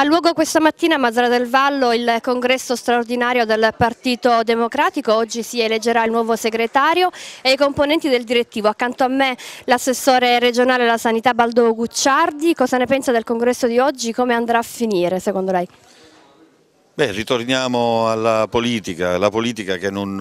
A luogo questa mattina a Mazara del Vallo il congresso straordinario del Partito Democratico, oggi si eleggerà il nuovo segretario e i componenti del direttivo. Accanto a me l'assessore regionale alla sanità Baldo Gucciardi, cosa ne pensa del congresso di oggi, come andrà a finire secondo lei? Beh, ritorniamo alla politica, la politica che non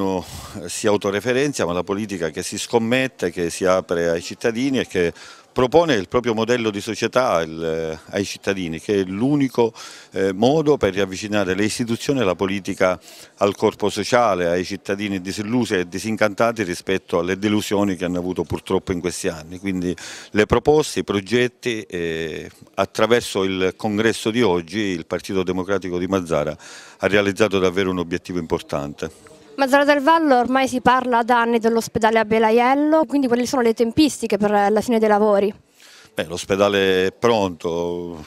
eh, si autoreferenzia ma la politica che si scommette, che si apre ai cittadini e che propone il proprio modello di società il, eh, ai cittadini, che è l'unico eh, modo per riavvicinare le istituzioni e la politica al corpo sociale, ai cittadini disillusi e disincantati rispetto alle delusioni che hanno avuto purtroppo in questi anni. Quindi le proposte, i progetti, eh, attraverso il congresso di oggi il Partito Democratico di Mazzara ha realizzato davvero un obiettivo importante. Mazzara del Vallo ormai si parla da anni dell'ospedale a Belaiello, quindi quali sono le tempistiche per la fine dei lavori? L'ospedale è pronto,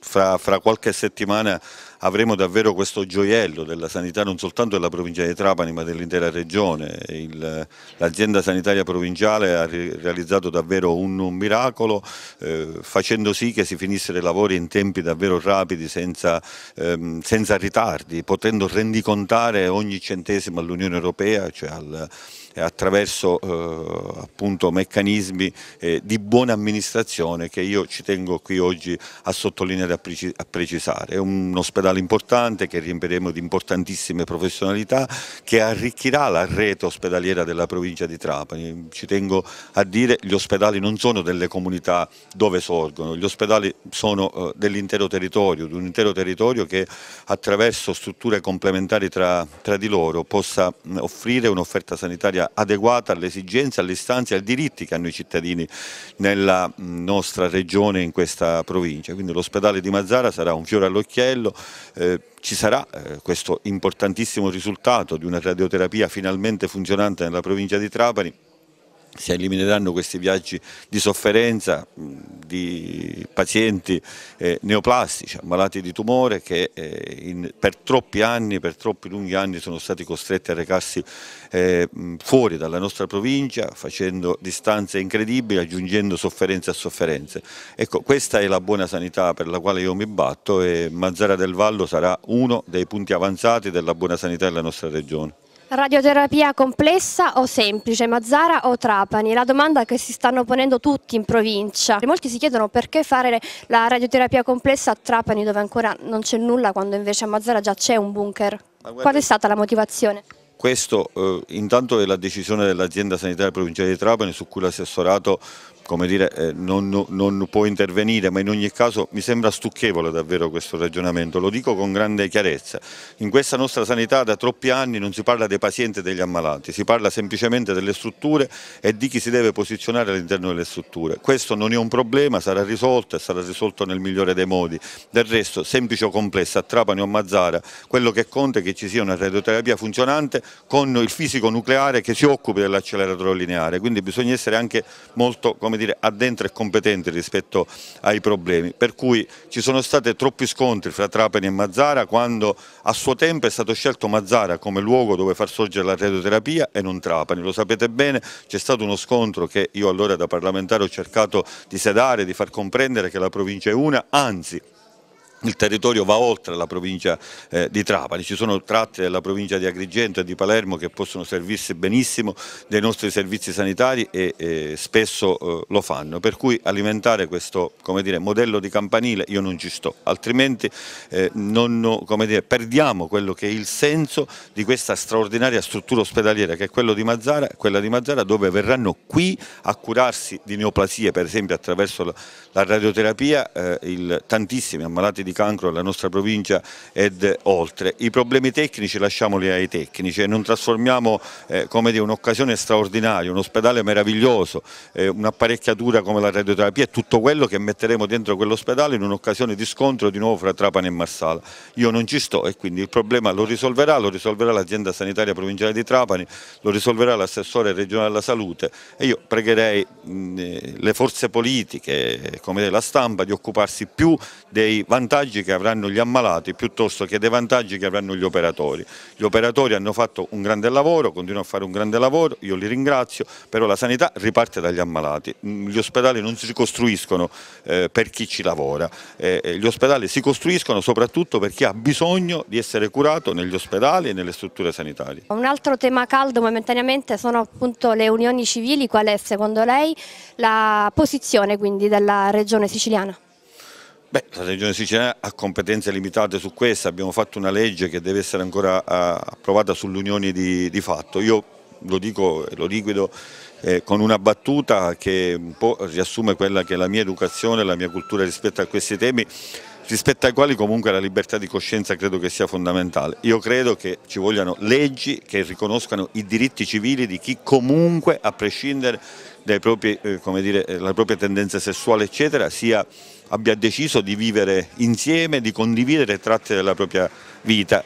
fra, fra, qualche settimana avremo davvero questo gioiello della sanità non soltanto della provincia di Trapani ma dell'intera regione. L'azienda sanitaria provinciale ha realizzato davvero un, un miracolo eh, facendo sì che si finissero i lavori in tempi davvero rapidi senza, ehm, senza ritardi, potendo rendicontare ogni centesimo all'Unione Europea, cioè al, eh, attraverso eh, appunto, meccanismi eh, di buona amministrazione che io ci tengo qui oggi a sottolineare e a precisare. È un ospedale importante che riempiremo di importantissime professionalità che arricchirà la rete ospedaliera della provincia di Trapani. Ci tengo a dire che gli ospedali non sono delle comunità dove sorgono, gli ospedali sono dell'intero territorio, di un intero territorio che attraverso strutture complementari tra, tra di loro possa offrire un'offerta sanitaria sanitaria adeguata alle esigenze, alle istanze, ai diritti che hanno i cittadini nella mm, nostra regione in questa provincia. Quindi l'ospedale di Mazzara sarà un fiore all'occhiello, eh, ci sarà eh, questo importantissimo risultato di una radioterapia finalmente funzionante nella provincia di Trapani si elimineranno questi viaggi di sofferenza di pazienti eh, neoplastici, ammalati di tumore che eh, in, per troppi anni, per troppi lunghi anni sono stati costretti a recarsi eh, fuori dalla nostra provincia facendo distanze incredibili, aggiungendo sofferenze a sofferenze. Ecco, questa è la buona sanità per la quale io mi batto e Mazzara del Vallo sarà uno dei punti avanzati della buona sanità della nostra regione. Radioterapia complessa o semplice, Mazzara o Trapani? La domanda che si stanno ponendo tutti in provincia. Molti si chiedono perché fare la radioterapia complessa a Trapani dove ancora non c'è nulla quando invece a Mazzara già c'è un bunker. Qual è stata la motivazione? Questo eh, intanto è la decisione dell'azienda sanitaria provinciale di Trapani su cui l'assessorato come dire, eh, non, non, può intervenire, ma in ogni caso mi sembra stucchevole davvero questo ragionamento, lo dico con grande chiarezza. In questa nostra sanità da troppi anni non si parla dei pazienti e degli ammalati, si parla semplicemente delle strutture e di chi si deve posizionare all'interno delle strutture. Questo non è un problema, sarà risolto e sarà risolto nel migliore dei modi. Del resto, semplice o complessa, a Trapani o a Mazzara, quello che conta è che ci sia una radioterapia funzionante con il fisico nucleare che si occupi dell'acceleratore lineare, quindi bisogna essere anche molto come dire, addentro e competente rispetto ai problemi, per cui ci sono stati troppi scontri fra Trapani e Mazzara quando a suo tempo è stato scelto Mazzara come luogo dove far sorgere la radioterapia e non Trapani, lo sapete bene, c'è stato uno scontro che io allora da parlamentare ho cercato di sedare, di far comprendere che la provincia è una, anzi il territorio va oltre la provincia eh, di Trapani, ci sono tratte della provincia di Agrigento e di Palermo che possono servirsi benissimo dei nostri servizi sanitari e, e eh, spesso eh, lo fanno, per cui alimentare questo dire, modello di campanile io non ci sto, altrimenti eh, non, dire, perdiamo quello che è il senso di questa straordinaria struttura ospedaliera che è quella di Mazzara, quella di Mazzara dove verranno qui a curarsi di neoplasie per esempio attraverso la, la radioterapia eh, tantissimi ammalati di di cancro alla nostra provincia ed oltre. I problemi tecnici lasciamoli ai tecnici e non trasformiamo eh, un'occasione straordinaria, un ospedale meraviglioso, eh, un'apparecchiatura come la radioterapia e tutto quello che metteremo dentro quell'ospedale in un'occasione di scontro di nuovo fra Trapani e Marsala. Io non ci sto e quindi il problema lo risolverà, lo risolverà l'azienda sanitaria provinciale di Trapani, lo risolverà l'assessore regionale alla salute e io pregherei mh, le forze politiche, come la stampa, di occuparsi più dei vantaggi svantaggi che avranno gli ammalati piuttosto che dei vantaggi che avranno gli operatori. Gli operatori hanno fatto un grande lavoro, continuano a fare un grande lavoro, io li ringrazio, però la sanità riparte dagli ammalati. Mm, gli ospedali non si costruiscono eh, per chi ci lavora, eh, eh, gli ospedali si costruiscono soprattutto per chi ha bisogno di essere curato negli ospedali e nelle strutture sanitarie. Un altro tema caldo momentaneamente sono appunto le unioni civili, qual è secondo lei la posizione quindi della regione siciliana? Beh, la Regione siciliana ha competenze limitate su questa, abbiamo fatto una legge che deve essere ancora approvata sull'unione di, di, fatto. Io lo dico e lo liquido eh, con una battuta che un po' riassume quella che è la mia educazione, la mia cultura rispetto a questi temi, rispetto ai quali comunque la libertà di coscienza credo che sia fondamentale. Io credo che ci vogliano leggi che riconoscano i diritti civili di chi comunque, a prescindere dalla eh, eh, propria tendenza sessuale, eccetera, sia, abbia deciso di vivere insieme, di condividere tratti della propria vita.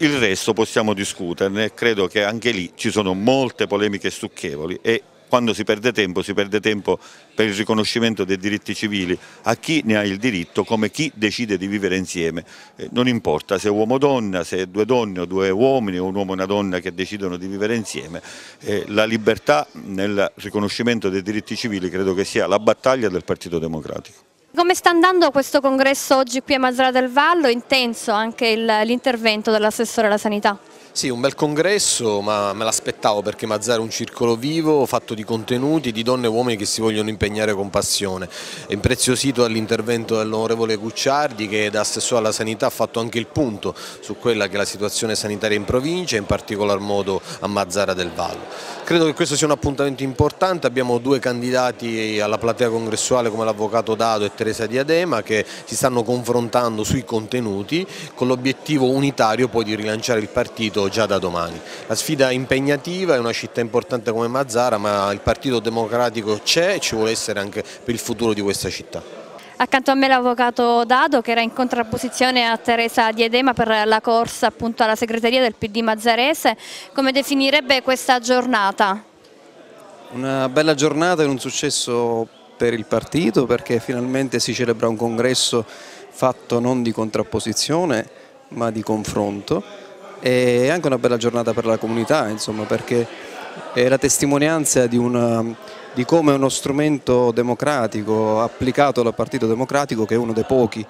Il resto possiamo discuterne, credo che anche lì ci sono molte polemiche stucchevoli e quando si perde tempo, si perde tempo per il riconoscimento dei diritti civili a chi ne ha il diritto come chi decide di vivere insieme. Eh, non importa se è uomo o donna, se è due donne o due uomini o un uomo o una donna che decidono di vivere insieme, eh, la libertà nel riconoscimento dei diritti civili credo che sia la battaglia del Partito Democratico. Come sta andando questo congresso oggi qui a Mazzara del Vallo? Intenso anche l'intervento dell'assessore alla sanità? Sì, un bel congresso, ma me l'aspettavo perché Mazzara è un circolo vivo fatto di contenuti, di donne e uomini che si vogliono impegnare con passione. È impreziosito dall'intervento dell'onorevole Cucciardi che da assessore alla sanità ha fatto anche il punto su quella che è la situazione sanitaria in provincia in particolar modo a Mazzara del Vallo. Credo che questo sia un appuntamento importante, abbiamo due candidati alla platea congressuale come l'avvocato Dado e Teresa Diadema che si stanno confrontando sui contenuti con l'obiettivo unitario poi di rilanciare il partito già da domani. La sfida è impegnativa, è una città importante come Mazzara, ma il Partito Democratico c'è e ci vuole essere anche per il futuro di questa città. Accanto a me l'avvocato Dado che era in contrapposizione a Teresa Diedema per la corsa appunto alla segreteria del PD Mazzarese. Come definirebbe questa giornata? Una bella giornata e un successo per il partito perché finalmente si celebra un congresso fatto non di contrapposizione ma di confronto e anche una bella giornata per la comunità, insomma, perché è la testimonianza di, una, di come uno strumento democratico applicato dal Partito Democratico, che è uno dei pochi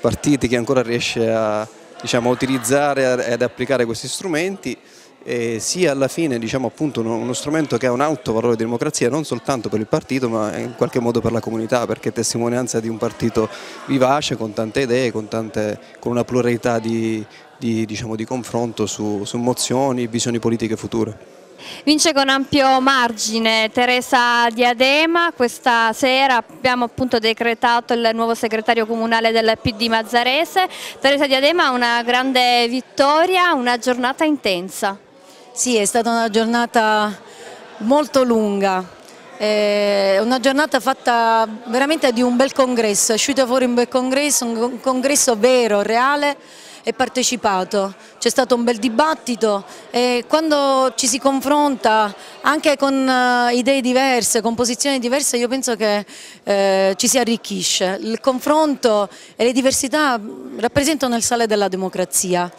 partiti che ancora riesce a, diciamo, a utilizzare ed applicare questi strumenti, eh, sia alla fine diciamo, appunto, uno, uno, strumento che ha un alto valore di democrazia non soltanto per il partito ma in qualche modo per la comunità perché è testimonianza di un partito vivace con tante idee, con, tante, con una pluralità di, di, diciamo, di confronto su, su mozioni e visioni politiche future. Vince con ampio margine Teresa Diadema, questa sera abbiamo appunto decretato il nuovo segretario comunale del PD Mazzarese. Teresa Diadema una grande vittoria, una giornata intensa. Sì, è stata una giornata molto lunga, è eh, una giornata fatta veramente di un bel congresso, è uscito fuori un bel congresso, un congresso vero, reale e partecipato. C'è stato un bel dibattito e quando ci si confronta anche con eh, idee diverse, con posizioni diverse, io penso che eh, ci si arricchisce. Il confronto e le diversità rappresentano il sale della democrazia.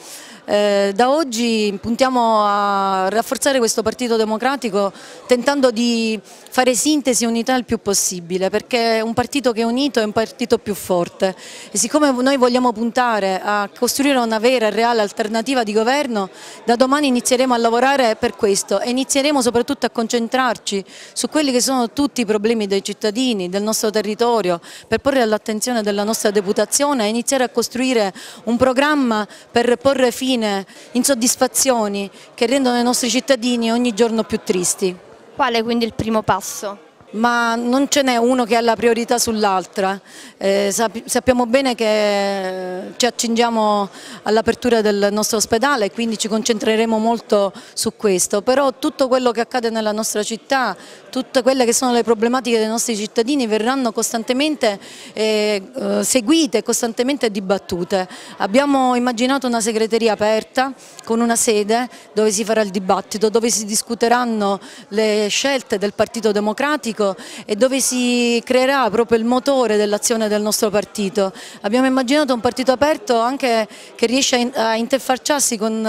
Eh, da oggi puntiamo a rafforzare questo Partito Democratico tentando di fare sintesi e unità il più possibile perché un partito che è unito è un partito più forte e siccome noi vogliamo puntare a costruire una vera e reale alternativa di governo da domani inizieremo a lavorare per questo e inizieremo soprattutto a concentrarci su quelli che sono tutti i problemi dei cittadini, del nostro territorio per porre all'attenzione della nostra deputazione e iniziare a costruire un programma per porre fine decine insoddisfazioni che rendono i nostri cittadini ogni giorno più tristi. Qual è quindi il primo passo? ma non ce n'è uno che ha la priorità sull'altra. Eh, sappiamo bene che eh, ci accingiamo all'apertura del nostro ospedale, quindi ci concentreremo molto su questo, però tutto quello che accade nella nostra città, tutte quelle che sono le problematiche dei nostri cittadini verranno costantemente eh, eh seguite, costantemente dibattute. Abbiamo immaginato una segreteria aperta con una sede dove si farà il dibattito, dove si discuteranno le scelte del Partito Democratico politico e dove si creerà proprio il motore dell'azione del nostro partito. Abbiamo immaginato un partito aperto anche che riesce a interfacciarsi con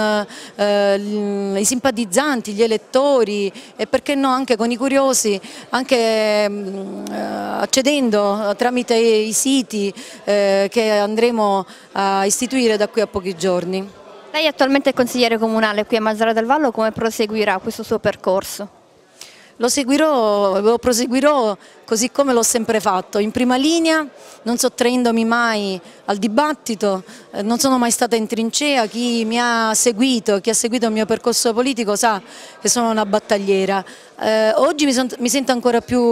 eh, i simpatizzanti, gli elettori e perché no anche con i curiosi, anche mm, eh, accedendo eh, tramite i siti eh, che andremo a istituire da qui a pochi giorni. Lei attualmente è consigliere comunale qui a Mazzara del Vallo, come proseguirà questo suo percorso? lo seguirò, lo proseguirò così come l'ho sempre fatto, in prima linea, non sottraendomi mai al dibattito, eh, non sono mai stata in trincea, chi mi ha seguito, chi ha seguito il mio percorso politico sa che sono una battagliera. Eh, oggi mi, son, mi, sento ancora più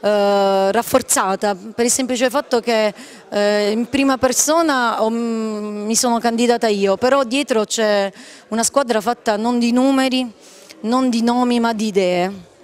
eh, rafforzata per il semplice fatto che eh, in prima persona ho, mm, mi sono candidata io, però dietro c'è una squadra fatta non di numeri, non di nomi ma di idee.